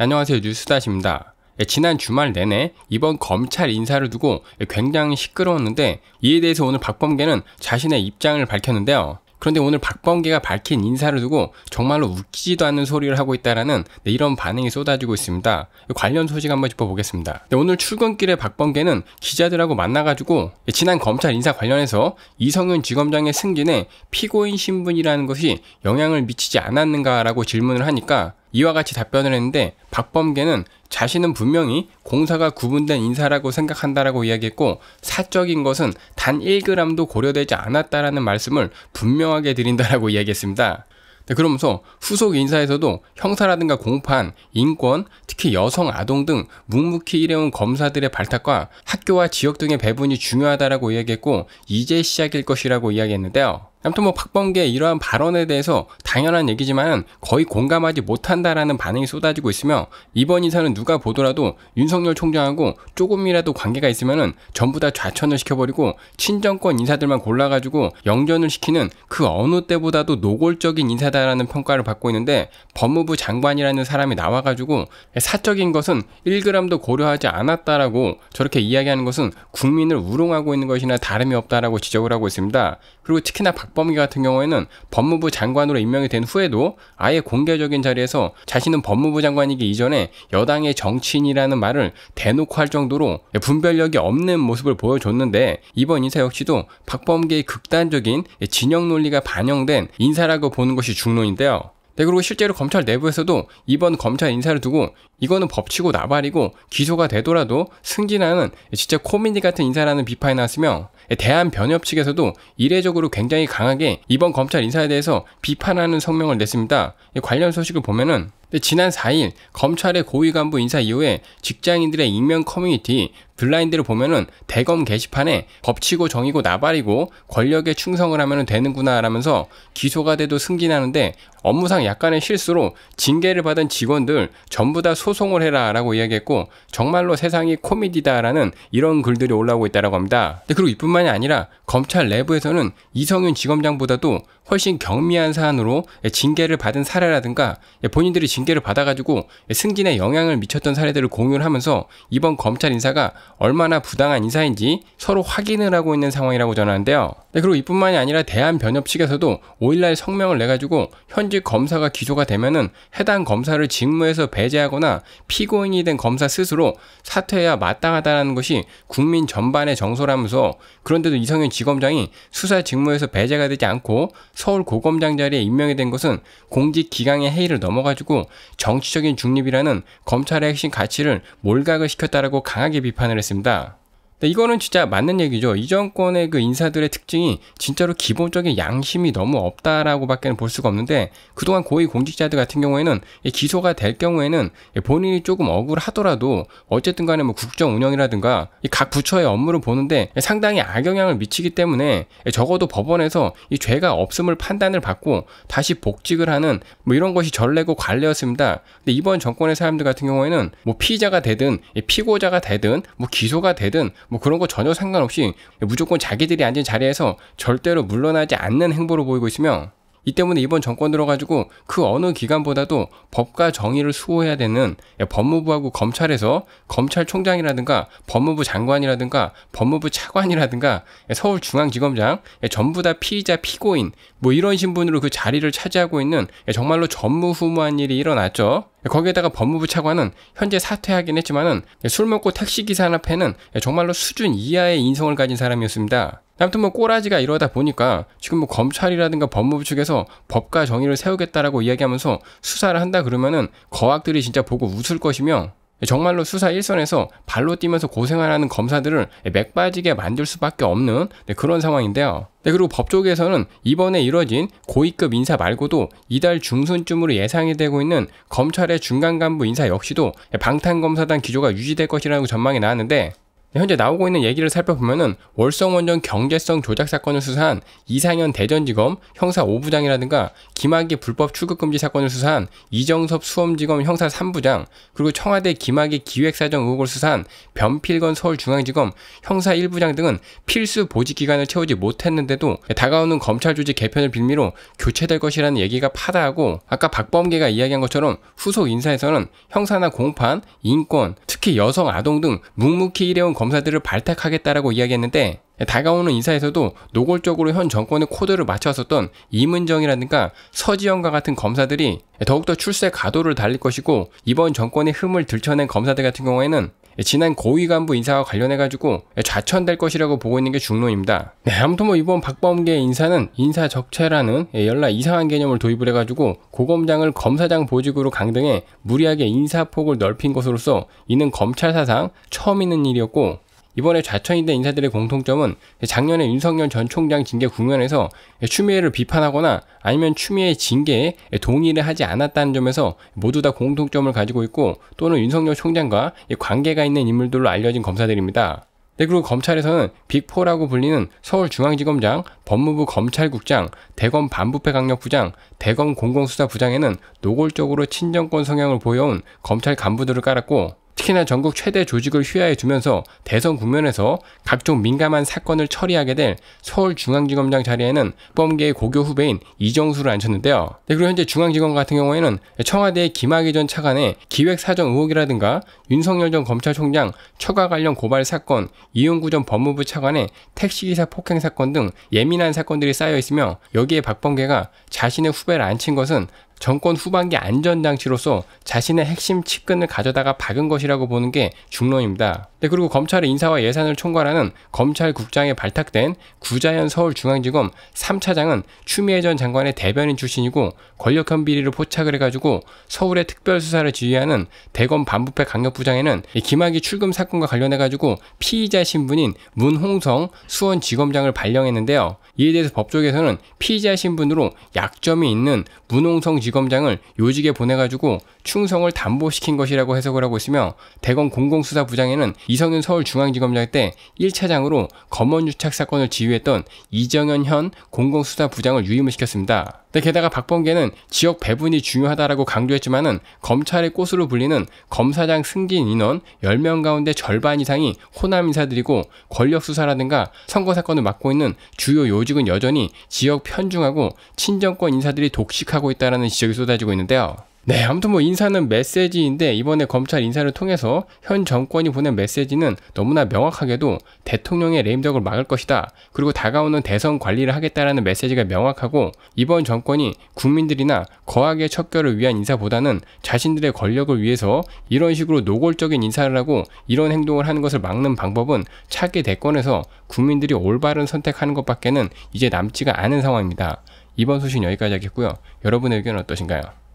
안녕하세요 뉴스다시입니다. 예, 지난 주말 내내 이번 검찰 인사를 두고 예, 굉장히 시끄러웠는데 이에 대해서 오늘 박범계는 자신의 입장을 밝혔는데요. 그런데 오늘 박범계가 밝힌 인사를 두고 정말로 웃기지도 않는 소리를 하고 있다라는 네, 이런 반응이 쏟아지고 있습니다. 예, 관련 소식 한번 짚어보겠습니다. 네, 오늘 출근길에 박범계는 기자들하고 만나가지고 지난 검찰 인사 관련해서 이성윤 지검장의 승진에 피고인 신분이라는 것이 영향을 미치지 않았는가라고 질문을 하니까 이와 같이 답변을 했는데 박범계는 자신은 분명히 공사가 구분된 인사라고 생각한다라고 이야기했고 사적인 것은 단 1g도 고려되지 않았다라는 말씀을 분명하게 드린다라고 이야기했습니다. 네, 그러면서 후속 인사에서도 형사라든가 공판, 인권, 특히 여성, 아동 등 묵묵히 일해온 검사들의 발탁과 학교와 지역 등의 배분이 중요하다라고 이야기했고 이제 시작일 것이라고 이야기했는데요. 아무튼 뭐 박범계 이러한 발언에 대해서 당연한 얘기지만 거의 공감하지 못한다라는 반응이 쏟아지고 있으며 이번 인사는 누가 보더라도 윤석열 총장하고 조금이라도 관계가 있으면 전부 다 좌천을 시켜버리고 친정권 인사들만 골라가지고 영전을 시키는 그 어느 때보다도 노골적인 인사다라는 평가를 받고 있는데 법무부 장관이라는 사람이 나와가지고 사적인 것은 1g도 고려하지 않았다라고 저렇게 이야기하는 것은 국민을 우롱하고 있는 것이나 다름이 없다라고 지적을 하고 있습니다. 그리고 특히나 박 박범계 같은 경우에는 법무부 장관으로 임명이 된 후에도 아예 공개적인 자리에서 자신은 법무부 장관이기 이전에 여당의 정치인이라는 말을 대놓고 할 정도로 분별력이 없는 모습을 보여줬는데 이번 인사 역시도 박범계의 극단적인 진영 논리가 반영된 인사라고 보는 것이 중론인데요. 네, 그리고 실제로 검찰 내부에서도 이번 검찰 인사를 두고 이거는 법치고 나발이고 기소가 되더라도 승진하는 진짜 코미디 같은 인사라는 비판이 나왔으며 대한 변협 측에서도 이례적으로 굉장히 강하게 이번 검찰 인사에 대해서 비판하는 성명을 냈습니다. 관련 소식을 보면은 지난 4일 검찰의 고위 간부 인사 이후에 직장인들의 익명 커뮤니티 블라인드를 보면은 대검 게시판에 법치고 정의고 나발이고 권력에 충성을 하면 되는구나 라면서 기소가 돼도 승진하는데 업무상 약간의 실수로 징계를 받은 직원들 전부 다 소송을 해라 라고 이야기했고 정말로 세상이 코미디다 라는 이런 글들이 올라오고 있다라고 합니다. 그리고 이뿐만이 아니라 검찰 내부에서는 이성윤 지검장보다도 훨씬 경미한 사안으로 예, 징계를 받은 사례라든가 예, 본인들이 징계를 받아가지고 예, 승진에 영향을 미쳤던 사례들을 공유를 하면서 이번 검찰 인사가 얼마나 부당한 인사인지 서로 확인을 하고 있는 상황이라고 전하는데요. 네, 그리고 이뿐만이 아니라 대한변협 측에서도 5일날 성명을 내가지고 현직 검사가 기소가 되면은 해당 검사를 직무에서 배제하거나 피고인이 된 검사 스스로 사퇴해야 마땅하다는 것이 국민 전반의 정서라면서 그런데도 이성윤 지검장이 수사 직무에서 배제가 되지 않고 서울 고검장 자리에 임명이 된 것은 공직 기강의 해이를 넘어가지고 정치적인 중립이라는 검찰의 핵심 가치를 몰각을 시켰다라고 강하게 비판을 했습니다. 근데 이거는 진짜 맞는 얘기죠. 이 정권의 그 인사들의 특징이 진짜로 기본적인 양심이 너무 없다라고밖에 볼 수가 없는데 그동안 고위공직자들 같은 경우에는 기소가 될 경우에는 본인이 조금 억울하더라도 어쨌든 간에 뭐 국정 운영이라든가 각 부처의 업무를 보는데 상당히 악영향을 미치기 때문에 적어도 법원에서 이 죄가 없음을 판단을 받고 다시 복직을 하는 뭐 이런 것이 전례고 관례였습니다. 근데 이번 정권의 사람들 같은 경우에는 뭐 피의자가 되든 피고자가 되든 뭐 기소가 되든 뭐 그런 거 전혀 상관없이 무조건 자기들이 앉은 자리에서 절대로 물러나지 않는 행보로 보이고 있으며 이 때문에 이번 정권 들어가지고 그 어느 기관보다도 법과 정의를 수호해야 되는 예, 법무부하고 검찰에서 검찰총장이라든가 법무부 장관이라든가 법무부 차관이라든가 예, 서울중앙지검장 예, 전부 다 피의자 피고인 뭐 이런 신분으로 그 자리를 차지하고 있는 정말로 전무후무한 일이 일어났죠. 거기에다가 법무부 차관은 현재 사퇴하긴 했지만은 술 먹고 택시기사 하나 패는 정말로 수준 이하의 인성을 가진 사람이었습니다. 아무튼 뭐 꼬라지가 이러다 보니까 지금 뭐 검찰이라든가 법무부 측에서 법과 정의를 세우겠다라고 이야기하면서 수사를 한다 그러면은 거학들이 진짜 보고 웃을 것이며 정말로 수사 일선에서 발로 뛰면서 고생하는 검사들을 맥빠지게 만들 수밖에 없는 네, 그런 상황인데요. 네, 그리고 법조계에서는 이번에 이뤄진 고위급 인사 말고도 이달 중순쯤으로 예상이 되고 있는 검찰의 중간 간부 인사 역시도 방탄검사단 기조가 유지될 것이라고 전망이 나왔는데 현재 나오고 있는 얘기를 살펴보면은 월성원전 경제성 조작 사건을 수사한 이상현 대전지검 형사 5부장이라든가 김학의 불법 출국금지 사건을 수사한 이정섭 수험지검 형사 3부장 그리고 청와대 김학의 기획사정 의혹을 수사한 변필건 서울중앙지검 형사 1부장 등은 필수 보직 기간을 채우지 못했는데도 다가오는 검찰 조직 개편을 빌미로 교체될 것이라는 얘기가 파다하고 아까 박범계가 이야기한 것처럼 후속 인사에서는 형사나 공판, 인권, 특히 여성, 아동 등 묵묵히 일해온 검사들을 발탁하겠다라고 이야기했는데 다가오는 인사에서도 노골적으로 현 정권의 코드를 맞춰왔었던 이문정이라든가 서지영과 같은 검사들이 더욱더 출세 가도를 달릴 것이고 이번 정권의 흠을 들춰낸 검사들 같은 경우에는 예, 지난 고위 간부 인사와 관련해가지고 예, 좌천될 것이라고 보고 있는 게 중론입니다. 네, 아무튼 뭐 이번 박범계 인사는 인사 적체라는 예, 연락 이상한 개념을 도입을 해가지고 고검장을 검사장 보직으로 강등해 무리하게 인사폭을 넓힌 것으로서 이는 검찰 사상 처음 있는 일이었고 이번에 좌천인대 인사들의 공통점은 작년에 윤석열 전 총장 징계 국면에서 추미애를 비판하거나 아니면 추미애 징계에 동의를 하지 않았다는 점에서 모두 다 공통점을 가지고 있고 또는 윤석열 총장과 관계가 있는 인물들로 알려진 검사들입니다. 네, 그리고 검찰에서는 빅4라고 불리는 서울중앙지검장, 법무부 검찰국장, 대검 반부패 강력부장, 대검 공공수사부장에는 노골적으로 친정권 성향을 보여온 검찰 간부들을 깔았고 특히나 전국 최대 조직을 휘하해 두면서 대선 국면에서 각종 민감한 사건을 처리하게 될 서울중앙지검장 자리에는 범계의 고교 후배인 이정수를 앉혔는데요. 네, 그리고 현재 중앙지검 같은 경우에는 청와대의 김학의 전 차관의 기획사정 의혹이라든가 윤석열 전 검찰총장 처가 관련 고발 사건, 이용구 전 법무부 차관의 택시기사 폭행 사건 등 예민한 사건들이 쌓여 있으며 여기에 박범계가 자신의 후배를 앉힌 것은 정권 후반기 안전장치로서 자신의 핵심 측근을 가져다가 박은 것이라고 보는 게 중론입니다. 네, 그리고 검찰의 인사와 예산을 총괄하는 검찰국장에 발탁된 구자연 서울중앙지검 3차장은 추미애 전 장관의 대변인 출신이고 권력형 비리를 포착을 해가지고 서울의 특별수사를 지휘하는 대검 반부패 강력부장에는 김학의 출금 사건과 관련해가지고 피의자 신분인 문홍성 수원지검장을 발령했는데요. 이에 대해서 법조계에서는 피의자 신분으로 약점이 있는 문홍성 지검장 지검장을 요직에 보내가지고 충성을 담보시킨 것이라고 해석을 하고 있으며 대검 공공수사부장에는 이성윤 서울중앙지검장 때 1차장으로 검언유착 사건을 지휘했던 이정현 현 공공수사부장을 유임을 시켰습니다. 근데 게다가 박범계는 지역 배분이 중요하다라고 강조했지만은 검찰의 꽃으로 불리는 검사장 승진 인원 10명 가운데 절반 이상이 호남 인사들이고 권력 수사라든가 선거 사건을 맡고 있는 주요 요직은 여전히 지역 편중하고 친정권 인사들이 독식하고 있다라는 지적이 쏟아지고 있는데요. 네, 아무튼 뭐 인사는 메시지인데 이번에 검찰 인사를 통해서 현 정권이 보낸 메시지는 너무나 명확하게도 대통령의 레임덕을 막을 것이다. 그리고 다가오는 대선 관리를 하겠다라는 메시지가 명확하고 이번 정권이 국민들이나 거하게 척결을 위한 인사보다는 자신들의 권력을 위해서 이런 식으로 노골적인 인사를 하고 이런 행동을 하는 것을 막는 방법은 차기 대권에서 국민들이 올바른 선택하는 것밖에는 이제 남지가 않은 상황입니다. 이번 소식 여기까지 하겠고요. 여러분의 의견은 어떠신가요?